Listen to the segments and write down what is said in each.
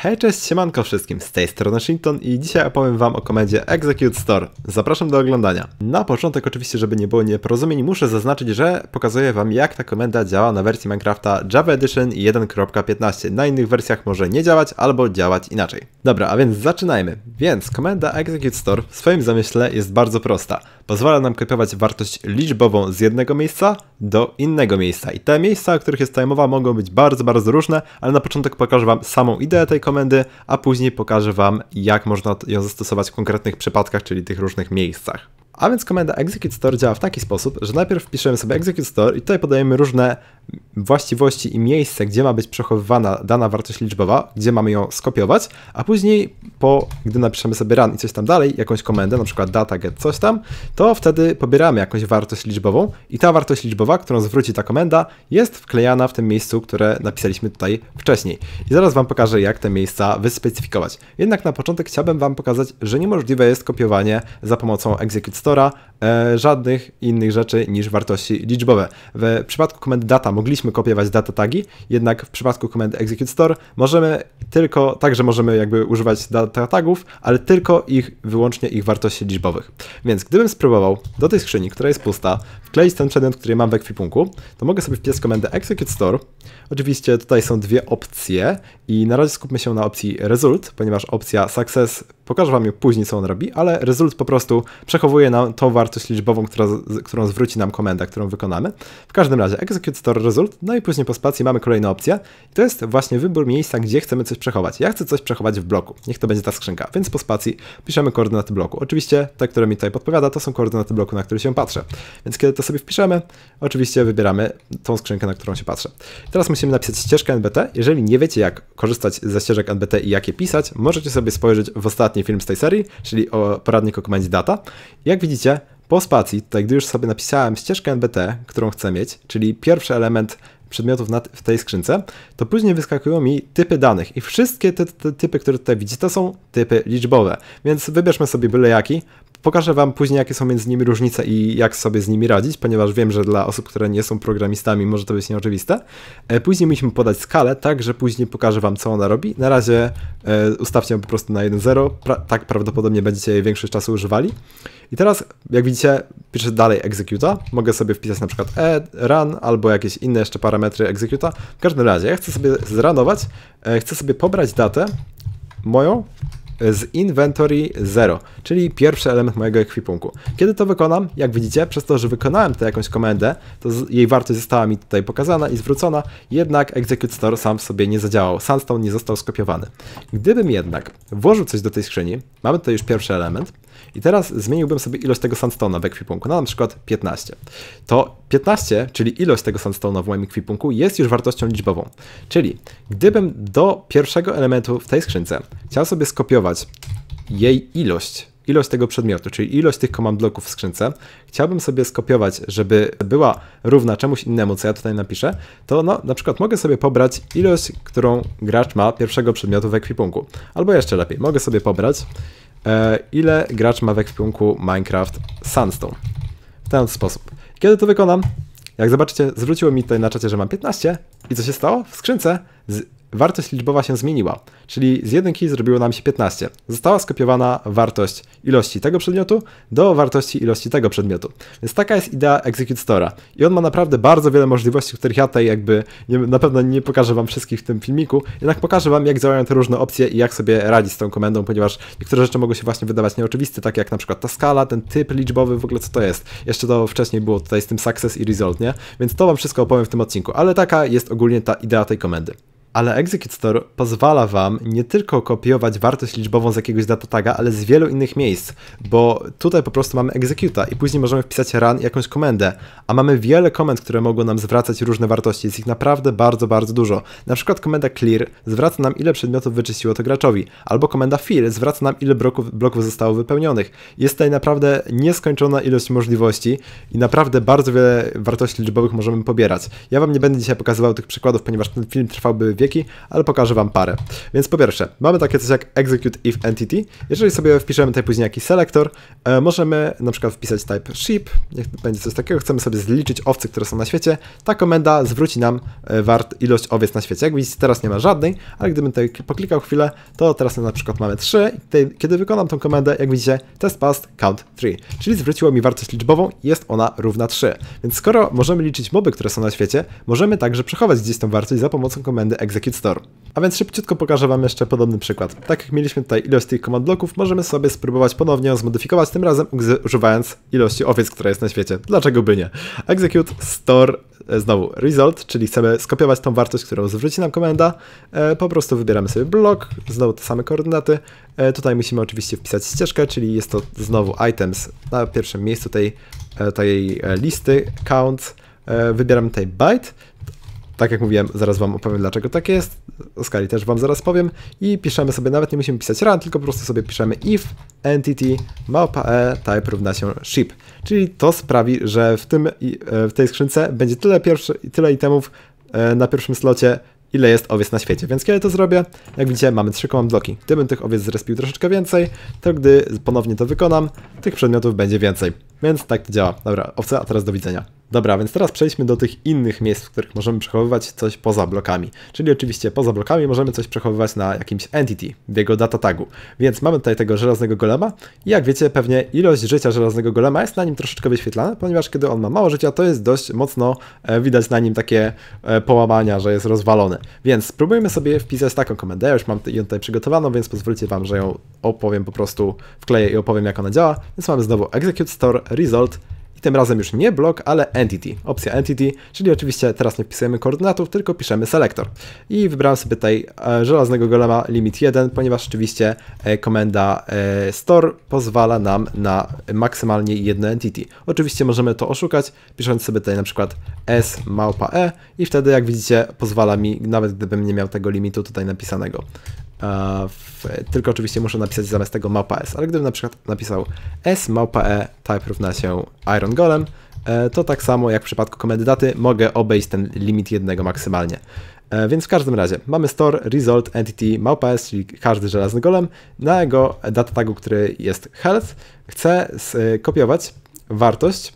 Hej, cześć, siemanko wszystkim, z tej strony Shinton i dzisiaj opowiem wam o komendzie Execute Store. Zapraszam do oglądania. Na początek oczywiście, żeby nie było nieporozumień, muszę zaznaczyć, że pokazuję wam jak ta komenda działa na wersji Minecrafta Java Edition 1.15. Na innych wersjach może nie działać albo działać inaczej. Dobra, a więc zaczynajmy. Więc komenda Execute Store w swoim zamyśle jest bardzo prosta pozwala nam kopiować wartość liczbową z jednego miejsca do innego miejsca. I te miejsca, o których jest tutaj mowa, mogą być bardzo, bardzo różne, ale na początek pokażę Wam samą ideę tej komendy, a później pokażę Wam, jak można ją zastosować w konkretnych przypadkach, czyli tych różnych miejscach. A więc komenda execute store działa w taki sposób, że najpierw wpiszemy sobie execute store i tutaj podajemy różne właściwości i miejsce, gdzie ma być przechowywana dana wartość liczbowa, gdzie mamy ją skopiować, a później po, gdy napiszemy sobie run i coś tam dalej, jakąś komendę, na przykład data get coś tam, to wtedy pobieramy jakąś wartość liczbową i ta wartość liczbowa, którą zwróci ta komenda, jest wklejana w tym miejscu, które napisaliśmy tutaj wcześniej. I zaraz Wam pokażę, jak te miejsca wyspecyfikować. Jednak na początek chciałbym Wam pokazać, że niemożliwe jest kopiowanie za pomocą execute store, Store'a e, żadnych innych rzeczy niż wartości liczbowe. W przypadku komendy data mogliśmy kopiować data tagi, jednak w przypadku komendy execute store możemy tylko, także możemy jakby używać data tagów, ale tylko ich, wyłącznie ich wartości liczbowych. Więc gdybym spróbował do tej skrzyni, która jest pusta, wkleić ten przedmiot, który mam w ekwipunku, to mogę sobie wpisać komendę execute store. Oczywiście tutaj są dwie opcje i na razie skupmy się na opcji result, ponieważ opcja success Pokażę Wam później, co on robi, ale result po prostu przechowuje nam tą wartość liczbową, która, którą zwróci nam komenda, którą wykonamy. W każdym razie execute store result, no i później po spacji mamy kolejną opcję. I to jest właśnie wybór miejsca, gdzie chcemy coś przechować. Ja chcę coś przechować w bloku, niech to będzie ta skrzynka, więc po spacji piszemy koordynaty bloku. Oczywiście te, które mi tutaj podpowiada, to są koordynaty bloku, na który się patrzę. Więc kiedy to sobie wpiszemy, oczywiście wybieramy tą skrzynkę, na którą się patrzę. I teraz musimy napisać ścieżkę NBT. Jeżeli nie wiecie, jak korzystać ze ścieżek NBT i jakie pisać, możecie sobie spojrzeć w ostatnim ostatni film z tej serii, czyli o poradnik o komendzie data. Jak widzicie, po spacji, tutaj gdy już sobie napisałem ścieżkę NBT, którą chcę mieć, czyli pierwszy element przedmiotów na, w tej skrzynce, to później wyskakują mi typy danych i wszystkie te, te typy, które tutaj widzicie, to są typy liczbowe, więc wybierzmy sobie byle jaki. Pokażę Wam później, jakie są między nimi różnice i jak sobie z nimi radzić, ponieważ wiem, że dla osób, które nie są programistami, może to być nieoczywiste. E, później musimy podać skalę, tak, że później pokażę Wam, co ona robi. Na razie e, ustawcie ją po prostu na 1.0, pra tak prawdopodobnie będziecie jej większość czasu używali. I teraz, jak widzicie, piszę dalej executa. Mogę sobie wpisać na przykład e, run albo jakieś inne jeszcze parametry executa. W każdym razie, ja chcę sobie zranować, e, chcę sobie pobrać datę moją z inventory 0, czyli pierwszy element mojego ekwipunku. Kiedy to wykonam? Jak widzicie, przez to, że wykonałem tę jakąś komendę, to jej wartość została mi tutaj pokazana i zwrócona, jednak execute store sam w sobie nie zadziałał, sandstone nie został skopiowany. Gdybym jednak włożył coś do tej skrzyni, mamy tutaj już pierwszy element, i teraz zmieniłbym sobie ilość tego sandstone'a w ekwipunku, na, na przykład 15, to 15, czyli ilość tego sandstone'u w moim ekwipunku, jest już wartością liczbową. Czyli gdybym do pierwszego elementu w tej skrzynce chciał sobie skopiować jej ilość, ilość tego przedmiotu, czyli ilość tych command bloków w skrzynce, chciałbym sobie skopiować, żeby była równa czemuś innemu, co ja tutaj napiszę, to no, na przykład mogę sobie pobrać ilość, którą gracz ma pierwszego przedmiotu w ekwipunku. Albo jeszcze lepiej, mogę sobie pobrać e, ile gracz ma w ekwipunku Minecraft Sandstone. W ten sposób. Kiedy to wykonam? Jak zobaczycie, zwróciło mi tutaj na czacie, że mam 15. I co się stało? W skrzynce z wartość liczbowa się zmieniła, czyli z jedynki zrobiło nam się 15. Została skopiowana wartość ilości tego przedmiotu do wartości ilości tego przedmiotu. Więc taka jest idea Execute Store'a. I on ma naprawdę bardzo wiele możliwości, których ja tutaj jakby nie, na pewno nie pokażę Wam wszystkich w tym filmiku, jednak pokażę Wam, jak działają te różne opcje i jak sobie radzić z tą komendą, ponieważ niektóre rzeczy mogą się właśnie wydawać nieoczywiste, takie jak na przykład ta skala, ten typ liczbowy, w ogóle co to jest. Jeszcze to wcześniej było tutaj z tym success i result, nie? Więc to Wam wszystko opowiem w tym odcinku, ale taka jest ogólnie ta idea tej komendy ale Execute Store pozwala Wam nie tylko kopiować wartość liczbową z jakiegoś datotaga, ale z wielu innych miejsc, bo tutaj po prostu mamy executa i później możemy wpisać run jakąś komendę, a mamy wiele komend, które mogą nam zwracać różne wartości, jest ich naprawdę bardzo, bardzo dużo. Na przykład komenda clear zwraca nam ile przedmiotów wyczyściło to graczowi, albo komenda fill zwraca nam ile bloków, bloków zostało wypełnionych. Jest tutaj naprawdę nieskończona ilość możliwości i naprawdę bardzo wiele wartości liczbowych możemy pobierać. Ja Wam nie będę dzisiaj pokazywał tych przykładów, ponieważ ten film trwałby wiek ale pokażę Wam parę. Więc po pierwsze, mamy takie coś jak execute if entity. Jeżeli sobie wpiszemy tutaj później jakiś selektor, e, możemy na przykład wpisać type ship, niech będzie coś takiego, chcemy sobie zliczyć owce, które są na świecie. Ta komenda zwróci nam e, wart ilość owiec na świecie. Jak widzicie, teraz nie ma żadnej, ale gdybym tutaj poklikał chwilę, to teraz na przykład mamy 3 i tutaj, kiedy wykonam tą komendę, jak widzicie, test passed count 3, czyli zwróciło mi wartość liczbową jest ona równa 3. Więc skoro możemy liczyć moby, które są na świecie, możemy także przechować gdzieś tą wartość za pomocą komendy execute Execute Store. A więc szybciutko pokażę Wam jeszcze podobny przykład. Tak jak mieliśmy tutaj ilość tych command bloków, możemy sobie spróbować ponownie ją zmodyfikować, tym razem używając ilości owiec, która jest na świecie. Dlaczego by nie? Execute, store, e, znowu result, czyli chcemy skopiować tą wartość, którą zwróci nam komenda. E, po prostu wybieramy sobie blok, znowu te same koordynaty. E, tutaj musimy oczywiście wpisać ścieżkę, czyli jest to znowu items na pierwszym miejscu tej, tej listy, count. Wybieram tutaj byte, tak jak mówiłem, zaraz Wam opowiem, dlaczego tak jest. O skali też Wam zaraz powiem. I piszemy sobie, nawet nie musimy pisać run, tylko po prostu sobie piszemy if entity małpa e type równa się ship. Czyli to sprawi, że w, tym, e, w tej skrzynce będzie tyle, pierwszy, tyle itemów e, na pierwszym slocie, ile jest owiec na świecie. Więc kiedy to zrobię, jak widzicie, mamy trzy command bloki. Gdybym tych owiec zrespił troszeczkę więcej, to gdy ponownie to wykonam, tych przedmiotów będzie więcej. Więc tak to działa. Dobra, owce, a teraz do widzenia. Dobra, więc teraz przejdźmy do tych innych miejsc, w których możemy przechowywać coś poza blokami. Czyli oczywiście poza blokami możemy coś przechowywać na jakimś entity, w jego data tagu. Więc mamy tutaj tego żelaznego golema. I jak wiecie, pewnie ilość życia żelaznego golema jest na nim troszeczkę wyświetlana, ponieważ kiedy on ma mało życia, to jest dość mocno e, widać na nim takie e, połamania, że jest rozwalone. Więc spróbujmy sobie wpisać taką komendę. Ja już mam ją tutaj przygotowaną, więc pozwólcie Wam, że ją opowiem po prostu, wkleję i opowiem jak ona działa. Więc mamy znowu execute store result i tym razem już nie block, ale entity, opcja entity, czyli oczywiście teraz nie wpisujemy koordynatów, tylko piszemy selector. I wybrałem sobie tutaj e, żelaznego golema limit 1, ponieważ oczywiście e, komenda e, store pozwala nam na maksymalnie jedno entity. Oczywiście możemy to oszukać, pisząc sobie tutaj na przykład s małpa e i wtedy jak widzicie pozwala mi, nawet gdybym nie miał tego limitu tutaj napisanego. W, tylko oczywiście muszę napisać zamiast tego małpa s, ale gdybym na przykład napisał s małpa e type równa się iron golem, e, to tak samo jak w przypadku komendy daty mogę obejść ten limit jednego maksymalnie. E, więc w każdym razie mamy store result entity małpa s, czyli każdy żelazny golem, na jego data tagu, który jest health, chcę skopiować wartość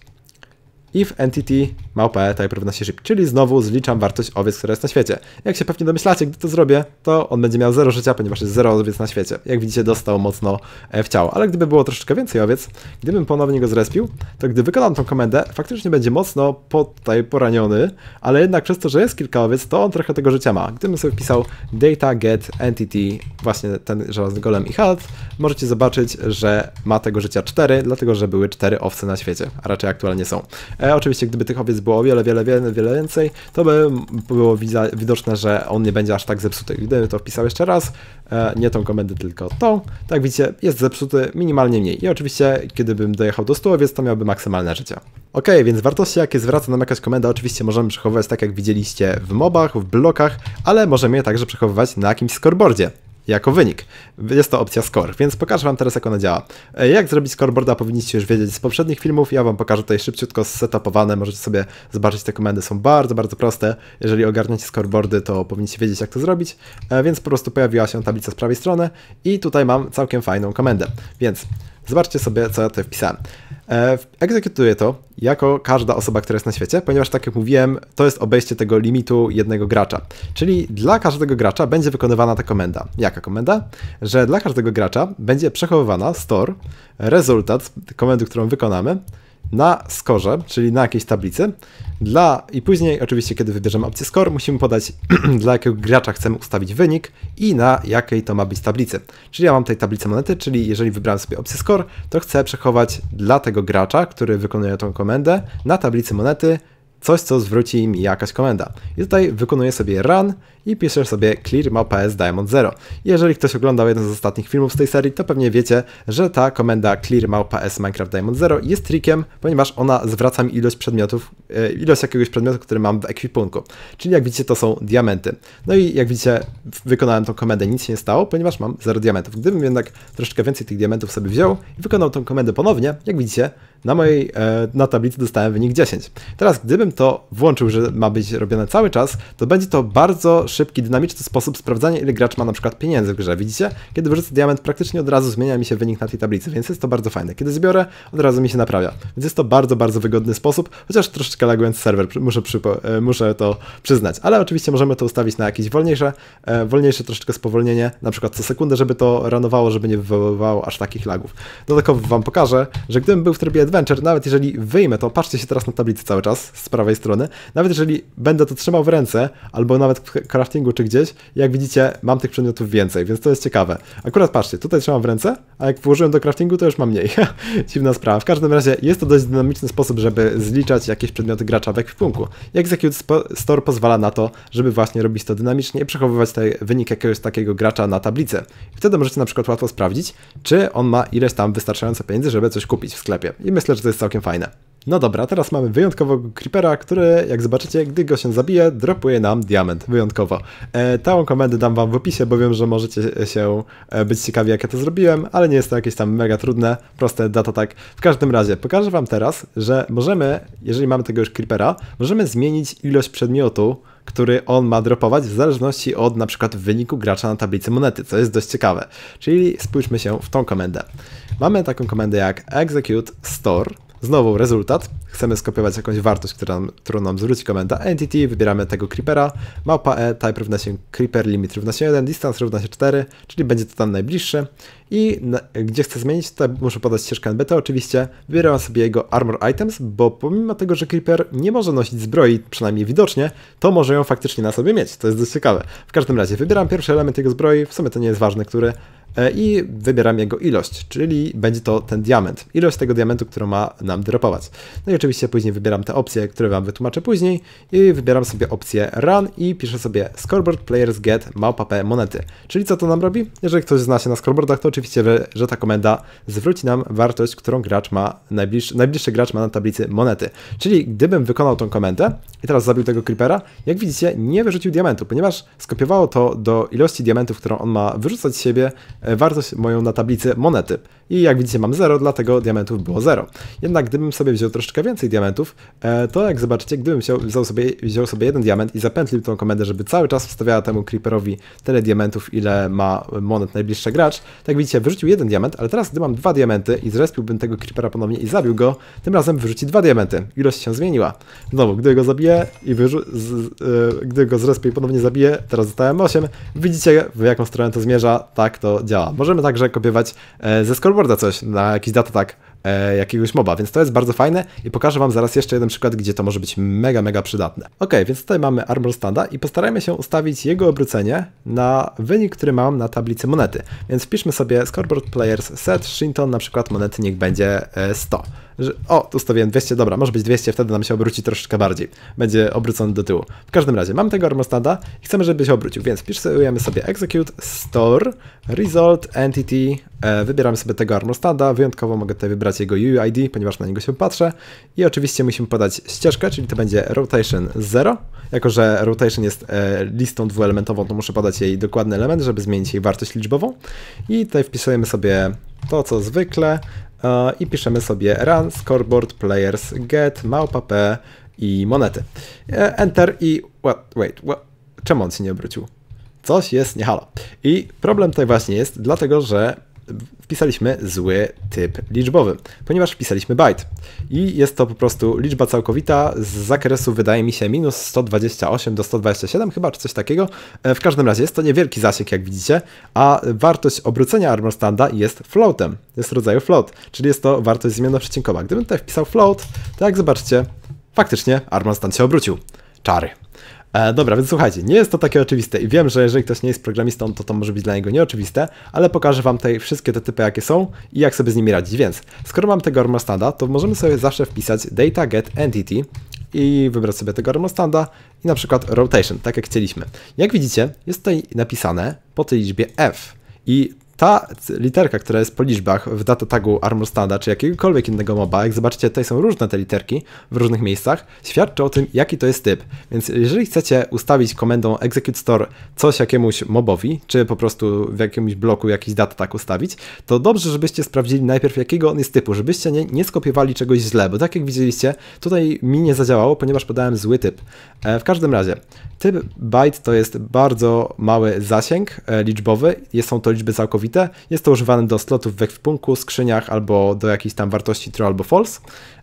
if entity małpa eta i równa się ship, czyli znowu zliczam wartość owiec, która jest na świecie. Jak się pewnie domyślacie, gdy to zrobię, to on będzie miał 0 życia, ponieważ jest 0 owiec na świecie. Jak widzicie, dostał mocno e, w ciało, ale gdyby było troszeczkę więcej owiec, gdybym ponownie go zrespił, to gdy wykonam tą komendę, faktycznie będzie mocno po, tutaj poraniony, ale jednak przez to, że jest kilka owiec, to on trochę tego życia ma. Gdybym sobie wpisał data get entity, właśnie ten żelazny golem i halt, możecie zobaczyć, że ma tego życia 4, dlatego że były 4 owce na świecie, a raczej aktualnie są. E, oczywiście, gdyby tych owiec było o wiele, wiele, wiele, wiele więcej, to by było widoczne, że on nie będzie aż tak zepsuty. Gdybym to wpisał jeszcze raz, e, nie tą komendę, tylko tą, tak widzicie, jest zepsuty minimalnie mniej. I oczywiście, kiedybym dojechał do 100, więc to miałby maksymalne życie. Ok, więc wartości, jakie zwraca nam jakaś komenda, oczywiście możemy przechowywać tak, jak widzieliście w mobach, w blokach, ale możemy je także przechowywać na jakimś scoreboardzie jako wynik. Jest to opcja score, więc pokażę Wam teraz, jak ona działa. E, jak zrobić scoreboarda powinniście już wiedzieć z poprzednich filmów. Ja Wam pokażę tutaj szybciutko setupowane, możecie sobie zobaczyć, te komendy są bardzo, bardzo proste. Jeżeli ogarniacie scoreboardy, to powinniście wiedzieć, jak to zrobić, e, więc po prostu pojawiła się tablica z prawej strony i tutaj mam całkiem fajną komendę. Więc Zobaczcie sobie, co ja tutaj wpisałem. E, egzekutuję to jako każda osoba, która jest na świecie, ponieważ tak jak mówiłem, to jest obejście tego limitu jednego gracza. Czyli dla każdego gracza będzie wykonywana ta komenda. Jaka komenda? Że dla każdego gracza będzie przechowywana store, rezultat komendy, którą wykonamy, na skorze, czyli na jakiejś tablicy. Dla, I później, oczywiście, kiedy wybierzemy opcję score, musimy podać, dla jakiego gracza chcemy ustawić wynik i na jakiej to ma być tablicy. Czyli ja mam tutaj tablicę monety, czyli jeżeli wybrałem sobie opcję score, to chcę przechować dla tego gracza, który wykonuje tą komendę, na tablicy monety coś, co zwróci mi jakaś komenda. I tutaj wykonuję sobie run i piszesz sobie clear mapa s diamond 0. Jeżeli ktoś oglądał jeden z ostatnich filmów z tej serii, to pewnie wiecie, że ta komenda clear mapa s minecraft diamond 0 jest trikiem, ponieważ ona zwraca mi ilość przedmiotów, e, ilość jakiegoś przedmiotu, który mam w ekwipunku. Czyli jak widzicie to są diamenty. No i jak widzicie wykonałem tą komendę, nic się nie stało, ponieważ mam 0 diamentów. Gdybym jednak troszeczkę więcej tych diamentów sobie wziął i wykonał tą komendę ponownie, jak widzicie, na mojej e, na tablicy dostałem wynik 10. Teraz gdybym to włączył, że ma być robione cały czas, to będzie to bardzo szybki, dynamiczny sposób sprawdzania, ile gracz ma na przykład pieniędzy w grze. Widzicie? Kiedy wrzucę diament, praktycznie od razu zmienia mi się wynik na tej tablicy, więc jest to bardzo fajne. Kiedy zbiorę, od razu mi się naprawia. Więc jest to bardzo, bardzo wygodny sposób, chociaż troszeczkę lagując serwer, muszę, e, muszę to przyznać. Ale oczywiście możemy to ustawić na jakieś wolniejsze, e, wolniejsze troszeczkę spowolnienie, na przykład co sekundę, żeby to ranowało, żeby nie wywoływało aż takich lagów. Dodatkowo Wam pokażę, że gdybym był w trybie Adventure, nawet jeżeli wyjmę to, patrzcie się teraz na tablicy cały czas z prawej strony, nawet jeżeli będę to trzymał w ręce, albo nawet raftingu czy gdzieś, jak widzicie, mam tych przedmiotów więcej, więc to jest ciekawe. Akurat patrzcie, tutaj trzymam w ręce, a jak włożyłem do craftingu, to już mam mniej. Dziwna sprawa. W każdym razie jest to dość dynamiczny sposób, żeby zliczać jakieś przedmioty gracza w ekwipunku. Execute Store pozwala na to, żeby właśnie robić to dynamicznie i przechowywać ten wynik jakiegoś takiego gracza na tablicy. Wtedy możecie na przykład łatwo sprawdzić, czy on ma ileś tam wystarczająco pieniędzy, żeby coś kupić w sklepie. I myślę, że to jest całkiem fajne. No dobra, teraz mamy wyjątkowego creepera, który, jak zobaczycie, gdy go się zabije, dropuje nam diament. Wyjątkowo. E, tą komendę dam wam w opisie, bo wiem, że możecie się e, być ciekawi, jak ja to zrobiłem, ale nie jest to jakieś tam mega trudne, proste data tak. W każdym razie, pokażę wam teraz, że możemy, jeżeli mamy tego już creepera, możemy zmienić ilość przedmiotu, który on ma dropować w zależności od na przykład wyniku gracza na tablicy monety, co jest dość ciekawe. Czyli spójrzmy się w tą komendę. Mamy taką komendę jak execute store, Znowu rezultat. Chcemy skopiować jakąś wartość, którą nam zwróci komenda entity, wybieramy tego creepera, małpa e, type równa się creeper, limit równa się 1, distance równa się 4, czyli będzie to tam najbliższe. I na, gdzie chcę zmienić, to muszę podać ścieżkę NBT oczywiście. Wybieram sobie jego armor items, bo pomimo tego, że creeper nie może nosić zbroi, przynajmniej widocznie, to może ją faktycznie na sobie mieć. To jest dość ciekawe. W każdym razie wybieram pierwszy element jego zbroi, w sumie to nie jest ważne, który E, i wybieram jego ilość, czyli będzie to ten diament, ilość tego diamentu, którą ma nam dropować. No i oczywiście później wybieram te opcje, które Wam wytłumaczę później i wybieram sobie opcję Run i piszę sobie scoreboard players get małpapę monety. Czyli co to nam robi? Jeżeli ktoś zna się na scoreboardach, to oczywiście, wie, że ta komenda zwróci nam wartość, którą gracz ma, najbliższy, najbliższy gracz ma na tablicy monety. Czyli gdybym wykonał tą komendę i teraz zabił tego creepera, jak widzicie, nie wyrzucił diamentu, ponieważ skopiowało to do ilości diamentów, którą on ma wyrzucać z siebie E, wartość moją na tablicy monety. I jak widzicie mam 0, dlatego diamentów było 0. Jednak gdybym sobie wziął troszeczkę więcej diamentów, e, to jak zobaczycie, gdybym wziął, wziął, sobie, wziął sobie jeden diament i zapętlił tą komendę, żeby cały czas wstawiała temu creeperowi tyle diamentów, ile ma monet najbliższy gracz, tak widzicie wyrzucił jeden diament, ale teraz gdy mam dwa diamenty i zrespiłbym tego creepera ponownie i zabił go, tym razem wyrzuci dwa diamenty. Ilość się zmieniła. Znowu, gdy go zabiję i wyrzu- z, e, gdy go zrespię i ponownie zabiję, teraz zostałem 8. Widzicie w jaką stronę to zmierza, tak to działa. Możemy także kopiować e, ze skorbu coś, na jakiś tak e, jakiegoś moba, więc to jest bardzo fajne i pokażę Wam zaraz jeszcze jeden przykład, gdzie to może być mega, mega przydatne. Ok, więc tutaj mamy Armor Standa i postarajmy się ustawić jego obrócenie na wynik, który mam na tablicy monety. Więc wpiszmy sobie scoreboard players set Shinton, na przykład monety niech będzie 100. E, o, tu stawiłem 200, dobra, może być 200, wtedy nam się obróci troszeczkę bardziej. Będzie obrócony do tyłu. W każdym razie, mamy tego armostanda i chcemy, żeby się obrócił, więc wpisujemy sobie execute, store, result, entity, e, wybieramy sobie tego armostanda, wyjątkowo mogę tutaj wybrać jego UUID, ponieważ na niego się patrzę i oczywiście musimy podać ścieżkę, czyli to będzie rotation 0. Jako, że rotation jest e, listą dwuelementową, to muszę podać jej dokładny element, żeby zmienić jej wartość liczbową i tutaj wpisujemy sobie to co zwykle e, i piszemy sobie run scoreboard players get małpa p i monety. E, enter i what, wait, what? czemu on się nie obrócił? Coś jest nie halo. I problem tutaj właśnie jest, dlatego że wpisaliśmy zły typ liczbowy, ponieważ wpisaliśmy byte. I jest to po prostu liczba całkowita z zakresu, wydaje mi się, minus 128 do 127 chyba, czy coś takiego. E, w każdym razie jest to niewielki zasięg, jak widzicie, a wartość obrócenia armorstanda jest floatem, jest rodzaju float, czyli jest to wartość zmienna przecinkowa. Gdybym tutaj wpisał float, to jak zobaczcie, faktycznie armorstand się obrócił. Czary. E, dobra, więc słuchajcie, nie jest to takie oczywiste i wiem, że jeżeli ktoś nie jest programistą, to to może być dla niego nieoczywiste, ale pokażę Wam tutaj wszystkie te typy, jakie są i jak sobie z nimi radzić. Więc skoro mam tego armostanda, to możemy sobie zawsze wpisać data get entity i wybrać sobie tego armostanda i na przykład rotation, tak jak chcieliśmy. Jak widzicie, jest tutaj napisane po tej liczbie f i ta literka, która jest po liczbach w datatagu Armorstada czy jakiegokolwiek innego moba, jak zobaczycie, tutaj są różne te literki w różnych miejscach, świadczy o tym, jaki to jest typ. Więc jeżeli chcecie ustawić komendą execute store coś jakiemuś mobowi, czy po prostu w jakimś bloku jakiś data tag ustawić, to dobrze, żebyście sprawdzili najpierw, jakiego on jest typu, żebyście nie, nie skopiowali czegoś źle, bo tak jak widzieliście, tutaj mi nie zadziałało, ponieważ podałem zły typ. E, w każdym razie, typ byte to jest bardzo mały zasięg e, liczbowy, są to liczby całkowite, jest to używane do slotów w ekwipunku, skrzyniach albo do jakichś tam wartości true albo false.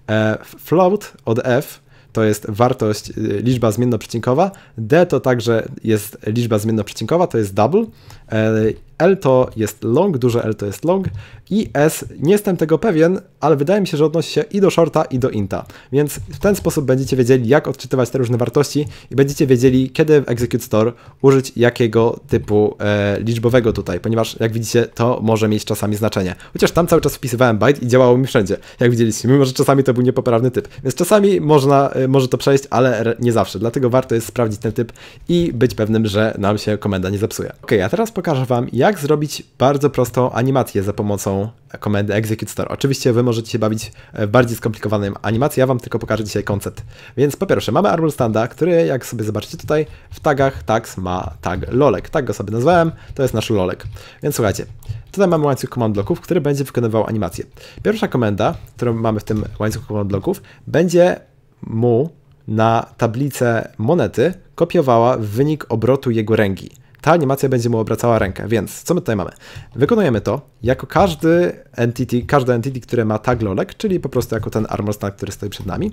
E, float od F to jest wartość, y, liczba zmiennoprzecinkowa. D to także jest liczba zmiennoprzecinkowa, to jest double. E, L to jest long, duże L to jest long i S, nie jestem tego pewien, ale wydaje mi się, że odnosi się i do shorta, i do inta. Więc w ten sposób będziecie wiedzieli, jak odczytywać te różne wartości i będziecie wiedzieli, kiedy w Execute Store użyć jakiego typu e, liczbowego tutaj, ponieważ jak widzicie, to może mieć czasami znaczenie. Chociaż tam cały czas wpisywałem byte i działało mi wszędzie, jak widzieliście, mimo że czasami to był niepoprawny typ. Więc czasami można, e, może to przejść, ale nie zawsze, dlatego warto jest sprawdzić ten typ i być pewnym, że nam się komenda nie zepsuje. Ok, a teraz pokażę Wam, jak jak zrobić bardzo prostą animację za pomocą komendy Execute Store. Oczywiście Wy możecie się bawić w bardziej skomplikowanym animację, ja Wam tylko pokażę dzisiaj koncept. Więc po pierwsze mamy Arbor Standa, który jak sobie zobaczycie tutaj w tagach tags ma tag lolek. Tak go sobie nazwałem, to jest nasz lolek. Więc słuchajcie, tutaj mamy łańcuch komand bloków, który będzie wykonywał animację. Pierwsza komenda, którą mamy w tym łańcuchu komand bloków, będzie mu na tablicę monety kopiowała wynik obrotu jego ręki ta animacja będzie mu obracała rękę. Więc co my tutaj mamy? Wykonujemy to jako każdy entity, każde entity, które ma tag lolek, czyli po prostu jako ten armor który stoi przed nami.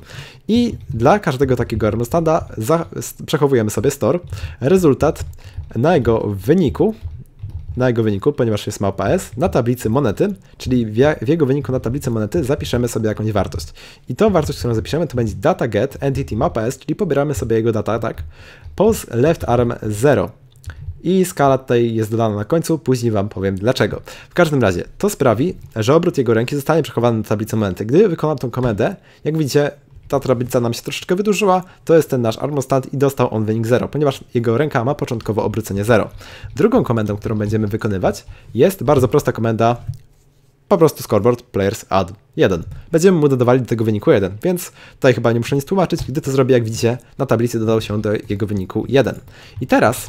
I dla każdego takiego armor przechowujemy sobie store. Rezultat na jego wyniku na jego wyniku, ponieważ jest małpa S, na tablicy monety, czyli w jego wyniku na tablicy monety zapiszemy sobie jakąś wartość. I tą wartość, którą zapiszemy, to będzie data get entity mapa S, czyli pobieramy sobie jego data tak. Pose left arm 0, i skala tutaj jest dodana na końcu, później Wam powiem dlaczego. W każdym razie, to sprawi, że obrót jego ręki zostanie przechowany na tablicy momenty. Gdy wykonam tą komendę, jak widzicie, ta tablica nam się troszeczkę wydłużyła, to jest ten nasz armostat i dostał on wynik 0, ponieważ jego ręka ma początkowo obrócenie 0. Drugą komendą, którą będziemy wykonywać jest bardzo prosta komenda po prostu scoreboard players add 1. Będziemy mu dodawali do tego wyniku 1, więc tutaj chyba nie muszę nic tłumaczyć, gdy to zrobię, jak widzicie, na tablicy dodał się do jego wyniku 1. I teraz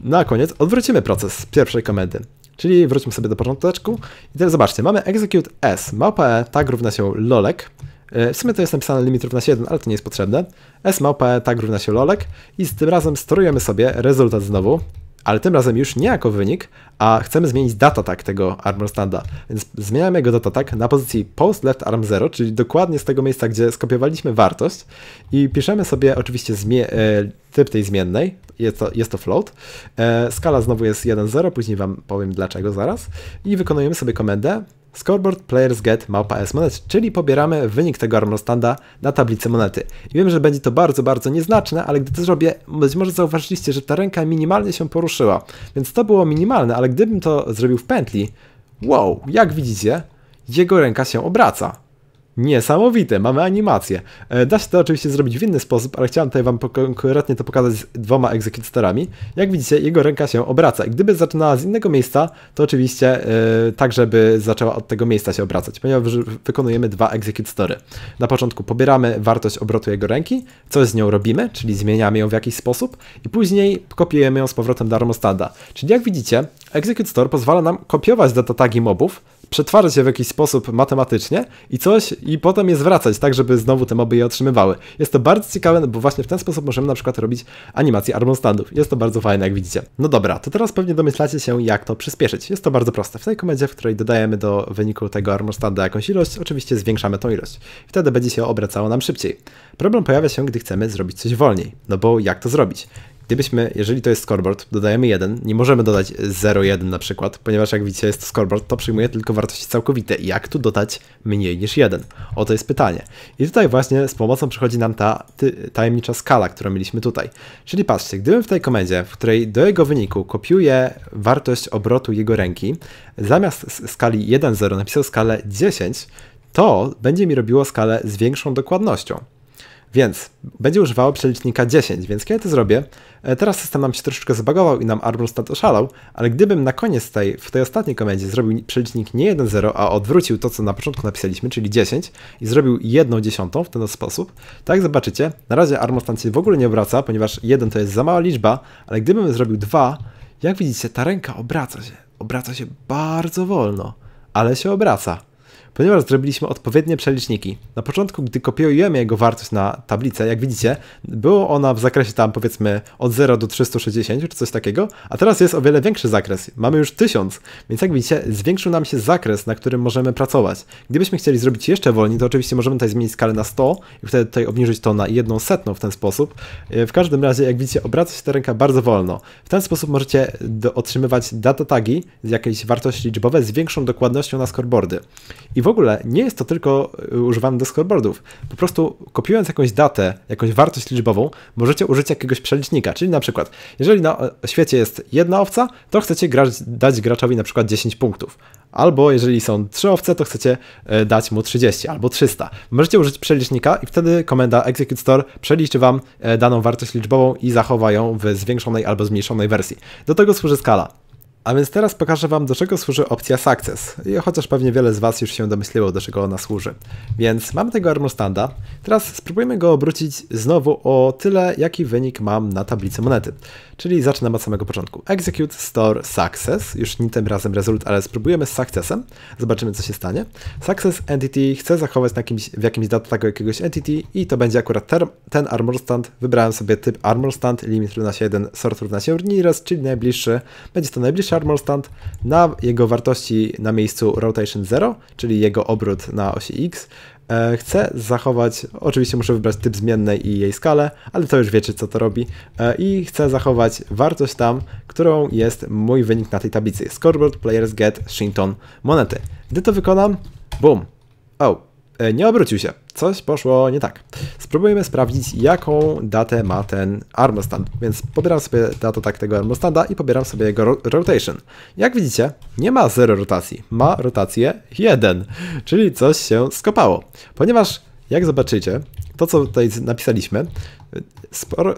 na koniec odwrócimy proces pierwszej komendy. Czyli wróćmy sobie do począteczku i teraz zobaczcie, mamy execute s, małpa e, tak równa się lolek, e, w sumie to jest napisane limit równa się 1, ale to nie jest potrzebne. S małpa e tak równa się lolek i z tym razem sterujemy sobie rezultat znowu, ale tym razem już nie jako wynik, a chcemy zmienić data tak tego armor standa, więc zmieniamy jego data tak na pozycji post left arm 0, czyli dokładnie z tego miejsca, gdzie skopiowaliśmy wartość i piszemy sobie oczywiście e, typ tej zmiennej, jest to, jest to float. E, skala znowu jest 1.0, później Wam powiem dlaczego zaraz. I wykonujemy sobie komendę scoreboard players get małpa s monet, czyli pobieramy wynik tego armorstanda na tablicy monety. I wiem, że będzie to bardzo, bardzo nieznaczne, ale gdy to zrobię, być może zauważyliście, że ta ręka minimalnie się poruszyła, więc to było minimalne, ale gdybym to zrobił w pętli, wow, jak widzicie, jego ręka się obraca. Niesamowite, mamy animację. E, da się to oczywiście zrobić w inny sposób, ale chciałem tutaj Wam konkretnie to pokazać z dwoma egzekutorami. Jak widzicie, jego ręka się obraca i gdyby zaczynała z innego miejsca, to oczywiście yy, tak, żeby zaczęła od tego miejsca się obracać, ponieważ wykonujemy dwa story. Na początku pobieramy wartość obrotu jego ręki, coś z nią robimy, czyli zmieniamy ją w jakiś sposób i później kopiujemy ją z powrotem do Armostada. Czyli jak widzicie, Execute Store pozwala nam kopiować datatagi mobów, przetwarzać je w jakiś sposób matematycznie i coś, i potem je zwracać, tak żeby znowu te moby je otrzymywały. Jest to bardzo ciekawe, no bo właśnie w ten sposób możemy na przykład robić animacje armostandów. Jest to bardzo fajne, jak widzicie. No dobra, to teraz pewnie domyślacie się, jak to przyspieszyć. Jest to bardzo proste. W tej komendzie, w której dodajemy do wyniku tego armostanda jakąś ilość, oczywiście zwiększamy tą ilość. Wtedy będzie się obracało nam szybciej. Problem pojawia się, gdy chcemy zrobić coś wolniej. No bo jak to zrobić? gdybyśmy, jeżeli to jest scoreboard, dodajemy 1, nie możemy dodać 0,1 na przykład, ponieważ jak widzicie jest to scoreboard, to przyjmuje tylko wartości całkowite. Jak tu dodać mniej niż 1? O to jest pytanie. I tutaj właśnie z pomocą przychodzi nam ta tajemnicza skala, którą mieliśmy tutaj. Czyli patrzcie, gdybym w tej komendzie, w której do jego wyniku kopiuję wartość obrotu jego ręki, zamiast skali 1,0 napisał skalę 10, to będzie mi robiło skalę z większą dokładnością. Więc będzie używało przelicznika 10, więc kiedy to zrobię, e, teraz system nam się troszeczkę zbagował i nam Arbor stąd oszalał, ale gdybym na koniec tej, w tej ostatniej komendzie zrobił przelicznik nie 1.0, a odwrócił to, co na początku napisaliśmy, czyli 10 i zrobił 1 dziesiątą w ten sposób, tak jak zobaczycie, na razie Arbor się w ogóle nie obraca, ponieważ 1 to jest za mała liczba, ale gdybym zrobił 2, jak widzicie, ta ręka obraca się, obraca się bardzo wolno, ale się obraca ponieważ zrobiliśmy odpowiednie przeliczniki. Na początku, gdy kopiujemy jego wartość na tablicę, jak widzicie, była ona w zakresie tam powiedzmy od 0 do 360 czy coś takiego, a teraz jest o wiele większy zakres. Mamy już 1000, więc jak widzicie, zwiększył nam się zakres, na którym możemy pracować. Gdybyśmy chcieli zrobić jeszcze wolniej, to oczywiście możemy tutaj zmienić skalę na 100 i wtedy tutaj obniżyć to na jedną setną w ten sposób. E, w każdym razie, jak widzicie, obraca się ta ręka bardzo wolno. W ten sposób możecie otrzymywać data tagi z jakiejś wartości liczbowe z większą dokładnością na scoreboardy. I w ogóle nie jest to tylko e, używane do scoreboardów. Po prostu kopiując jakąś datę, jakąś wartość liczbową, możecie użyć jakiegoś przelicznika. Czyli na przykład, jeżeli na e, świecie jest jedna owca, to chcecie dać graczowi na przykład 10 punktów. Albo jeżeli są trzy owce, to chcecie e, dać mu 30 albo 300. Możecie użyć przelicznika i wtedy komenda execute store przeliczy wam daną wartość liczbową i zachowa ją w zwiększonej albo zmniejszonej wersji. Do tego służy skala. A więc teraz pokażę Wam, do czego służy opcja Success, I chociaż pewnie wiele z Was już się domyśliło, do czego ona służy. Więc mam tego Armostanda, teraz spróbujmy go obrócić znowu o tyle, jaki wynik mam na tablicy monety. Czyli zaczynam od samego początku. Execute Store Success, już nie tym razem rezult, ale spróbujemy z Successem, zobaczymy co się stanie. Success Entity chcę zachować na w jakimś datagu jakiegoś Entity i to będzie akurat ter, ten Armorstand. Wybrałem sobie typ Armorstand, limit równa się 1, sort równa się raz, czyli najbliższy. Będzie to najbliższy Sharmol Stand na jego wartości na miejscu Rotation 0, czyli jego obrót na osi X. E, chcę zachować, oczywiście muszę wybrać typ zmiennej i jej skalę, ale to już wiecie co to robi. E, I chcę zachować wartość tam, którą jest mój wynik na tej tablicy. Scoreboard Players Get Shinton monety. Gdy to wykonam, boom. Oh, E, nie obrócił się. Coś poszło nie tak. Spróbujemy sprawdzić, jaką datę ma ten armostand. Więc pobieram sobie tak tego armostanda i pobieram sobie jego ro rotation. Jak widzicie, nie ma 0 rotacji, ma rotację 1, czyli coś się skopało. Ponieważ, jak zobaczycie, to co tutaj napisaliśmy,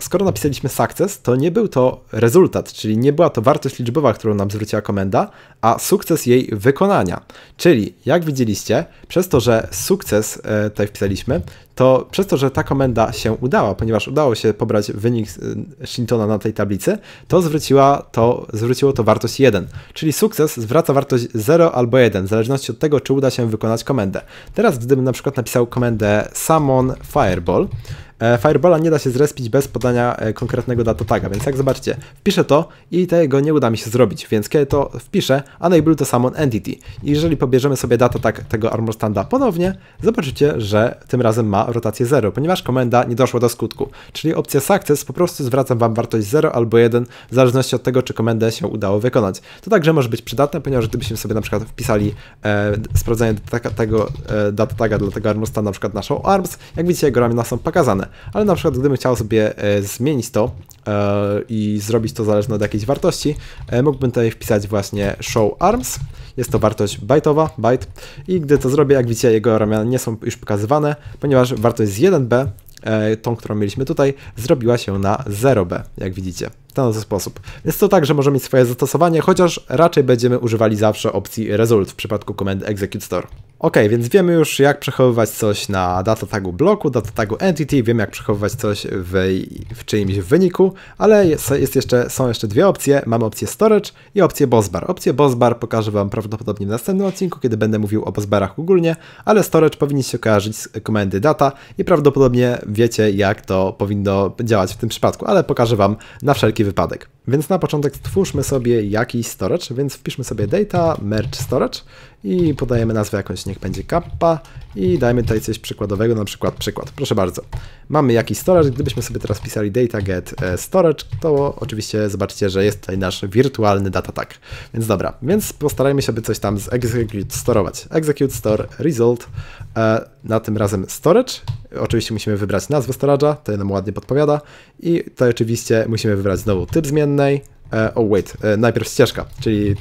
skoro napisaliśmy sukces, to nie był to rezultat, czyli nie była to wartość liczbowa, którą nam zwróciła komenda, a sukces jej wykonania. Czyli, jak widzieliście, przez to, że sukces e, tutaj wpisaliśmy, to przez to, że ta komenda się udała, ponieważ udało się pobrać wynik e, Shintona na tej tablicy, to, zwróciła to zwróciło to wartość 1. Czyli sukces zwraca wartość 0 albo 1, w zależności od tego, czy uda się wykonać komendę. Teraz, gdybym na przykład napisał komendę summon fireball, E, Fireballa nie da się zrespić bez podania e, konkretnego data taga, więc jak zobaczycie, wpiszę to i tego nie uda mi się zrobić, więc kiedy to wpiszę, enable to summon entity. I jeżeli pobierzemy sobie data tag tego armor standa ponownie, zobaczycie, że tym razem ma rotację 0, ponieważ komenda nie doszła do skutku. Czyli opcja success po prostu zwraca Wam wartość 0 albo 1, w zależności od tego, czy komendę się udało wykonać. To także może być przydatne, ponieważ gdybyśmy sobie na przykład wpisali e, sprawdzenie tego e, data taga dla tego armor standa, na przykład naszą arms, jak widzicie, jego ramiona są pokazane. Ale na przykład gdybym chciał sobie e, zmienić to e, i zrobić to zależne od jakiejś wartości, e, mógłbym tutaj wpisać właśnie show arms. Jest to wartość bajtowa, byte. I gdy to zrobię, jak widzicie, jego ramiona nie są już pokazywane, ponieważ wartość z 1b tą, którą mieliśmy tutaj, zrobiła się na 0B, jak widzicie, w ten sposób. Więc to także może mieć swoje zastosowanie, chociaż raczej będziemy używali zawsze opcji result w przypadku komendy execute store. Ok, więc wiemy już jak przechowywać coś na datatagu bloku, datatagu entity, wiemy jak przechowywać coś w, w czyimś wyniku, ale jest, jest jeszcze, są jeszcze dwie opcje. Mamy opcję storage i opcję bosbar. Opcję bosbar pokażę Wam prawdopodobnie w następnym odcinku, kiedy będę mówił o bosbarach ogólnie, ale storage powinniście kojarzyć z komendy data i prawdopodobnie wiecie jak to powinno działać w tym przypadku, ale pokażę Wam na wszelki wypadek. Więc na początek stwórzmy sobie jakiś storage, więc wpiszmy sobie data, merge storage i podajemy nazwę jakąś, niech będzie kappa i dajmy tutaj coś przykładowego, na przykład przykład. Proszę bardzo, mamy jakiś storage, gdybyśmy sobie teraz pisali data get e, storage, to oczywiście zobaczcie, że jest tutaj nasz wirtualny data tag. Więc dobra, więc postarajmy się, by coś tam z execute storować. Execute store result, e, na tym razem storage Oczywiście musimy wybrać nazwę storage'a, to nam ładnie podpowiada. I to oczywiście musimy wybrać znowu typ zmiennej. E, oh, wait, e, najpierw ścieżka, czyli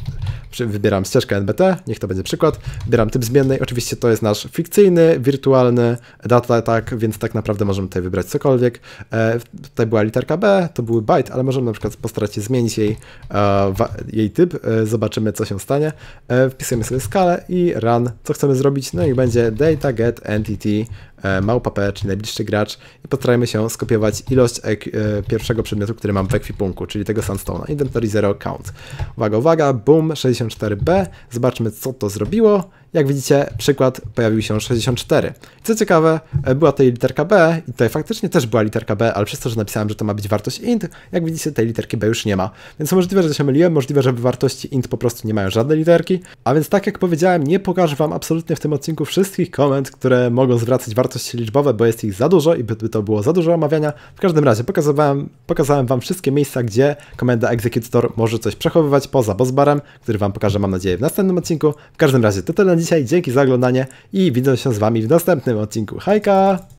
wybieram ścieżkę NBT, niech to będzie przykład, wybieram typ zmiennej, oczywiście to jest nasz fikcyjny, wirtualny data tak, więc tak naprawdę możemy tutaj wybrać cokolwiek. E, tutaj była literka B, to były byte, ale możemy na przykład postarać się zmienić jej, e, jej typ, e, zobaczymy co się stanie. E, wpisujemy sobie skalę i run, co chcemy zrobić, no i będzie data get entity e, małpa.pl, czyli najbliższy gracz i postarajmy się skopiować ilość e, pierwszego przedmiotu, który mam w ekwipunku, czyli tego sandstone'a, inventory zero count. Uwaga, uwaga, boom, 60 84B. Zobaczmy, co to zrobiło. Jak widzicie, przykład pojawił się 64. Co ciekawe, była tutaj literka B i tutaj faktycznie też była literka B, ale przez to, że napisałem, że to ma być wartość int, jak widzicie, tej literki B już nie ma. Więc możliwe, że się myliłem, możliwe, że w wartości int po prostu nie mają żadnej literki. A więc tak jak powiedziałem, nie pokażę Wam absolutnie w tym odcinku wszystkich komend, które mogą zwracać wartości liczbowe, bo jest ich za dużo i by to było za dużo omawiania. W każdym razie pokazałem, pokazałem Wam wszystkie miejsca, gdzie komenda executor może coś przechowywać poza bossbarem, który Wam pokażę, mam nadzieję, w następnym odcinku. W każdym razie to tyle na dzisiaj, dzięki za oglądanie i widzę się z Wami w następnym odcinku. Hajka!